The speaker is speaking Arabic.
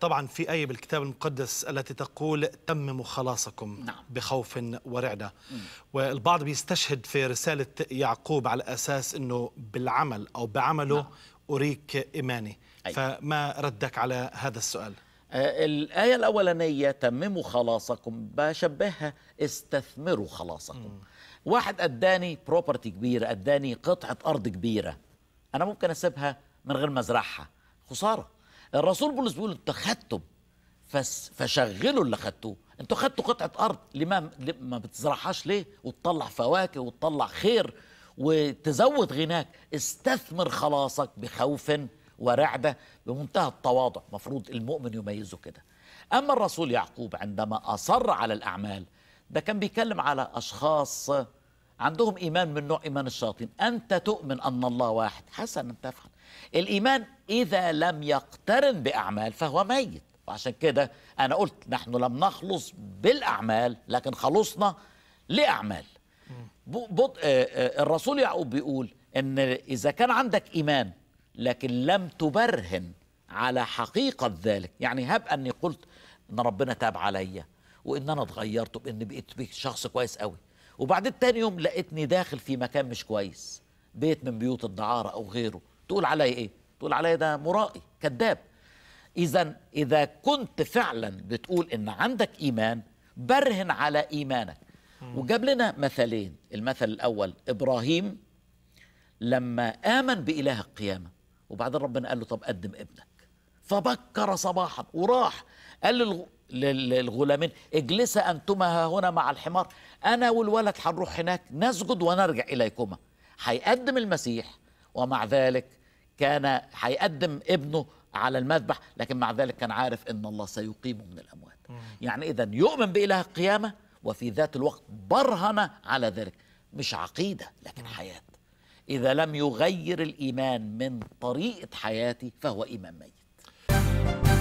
طبعا في آية بالكتاب المقدس التي تقول تمموا خلاصكم نعم. بخوف ورعدة مم. والبعض بيستشهد في رسالة يعقوب على أساس أنه بالعمل أو بعمله نعم. أريك إيماني أي. فما ردك على هذا السؤال؟ آه، الآية الأولانية تمموا خلاصكم بشبهها استثمروا خلاصكم مم. واحد أداني بروبرتي كبيرة أداني قطعة أرض كبيرة أنا ممكن أسيبها من غير ما أزرعها خسارة الرسول بولس بيقول انتوا خدتم فشغلوا اللي خدتوه انتوا خدتوا قطعه ارض لما ما بتزرعهاش ليه وتطلع فواكه وتطلع خير وتزود غناك استثمر خلاصك بخوف ورعده بمنتهى التواضع مفروض المؤمن يميزه كده اما الرسول يعقوب عندما اصر على الاعمال ده كان بيتكلم على اشخاص عندهم ايمان من نوع ايمان الشياطين انت تؤمن ان الله واحد حسن أنت تفعل الإيمان إذا لم يقترن بأعمال فهو ميت وعشان كده أنا قلت نحن لم نخلص بالأعمال لكن خلصنا لأعمال بطء آه، آه، الرسول يعقوب بيقول إن إذا كان عندك إيمان لكن لم تبرهن على حقيقة ذلك يعني هب أني قلت إن ربنا تاب عليا وإن أنا اتغيرت وإن بقيت شخص كويس قوي وبعدين التاني يوم لقيتني داخل في مكان مش كويس بيت من بيوت الدعارة أو غيره تقول علي ايه تقول علي ده مرائي كذاب اذا اذا كنت فعلا بتقول ان عندك ايمان برهن على ايمانك وجاب لنا مثلين المثل الاول ابراهيم لما امن باله القيامه وبعدين ربنا قال له طب قدم ابنك فبكر صباحا وراح قال للغلامين اجلسا انتما ها هنا مع الحمار انا والولد هنروح هناك نسجد ونرجع اليكما هيقدم المسيح ومع ذلك كان هيقدم ابنه على المذبح لكن مع ذلك كان عارف ان الله سيقيمه من الاموات يعني اذا يؤمن باله القيامه وفي ذات الوقت برهن على ذلك مش عقيده لكن حياه اذا لم يغير الايمان من طريقه حياتي فهو ايمان ميت